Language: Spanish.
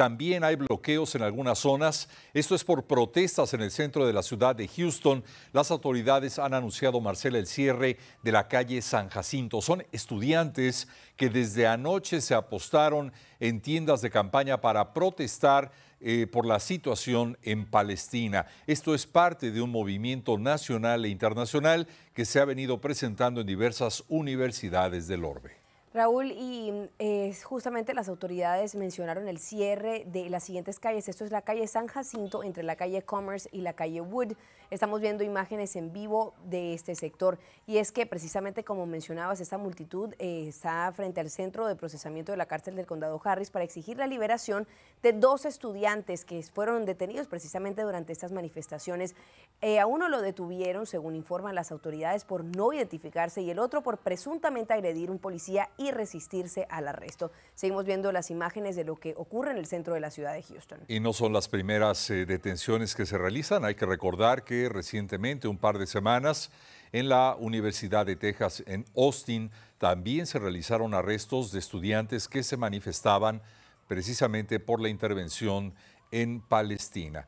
También hay bloqueos en algunas zonas. Esto es por protestas en el centro de la ciudad de Houston. Las autoridades han anunciado, Marcela, el cierre de la calle San Jacinto. Son estudiantes que desde anoche se apostaron en tiendas de campaña para protestar eh, por la situación en Palestina. Esto es parte de un movimiento nacional e internacional que se ha venido presentando en diversas universidades del orbe. Raúl, y eh, justamente las autoridades mencionaron el cierre de las siguientes calles. Esto es la calle San Jacinto entre la calle Commerce y la calle Wood. Estamos viendo imágenes en vivo de este sector. Y es que precisamente como mencionabas, esta multitud eh, está frente al centro de procesamiento de la cárcel del condado Harris para exigir la liberación de dos estudiantes que fueron detenidos precisamente durante estas manifestaciones. Eh, a uno lo detuvieron, según informan las autoridades, por no identificarse y el otro por presuntamente agredir un policía y resistirse al arresto. Seguimos viendo las imágenes de lo que ocurre en el centro de la ciudad de Houston. Y no son las primeras eh, detenciones que se realizan. Hay que recordar que recientemente, un par de semanas, en la Universidad de Texas en Austin también se realizaron arrestos de estudiantes que se manifestaban precisamente por la intervención en Palestina.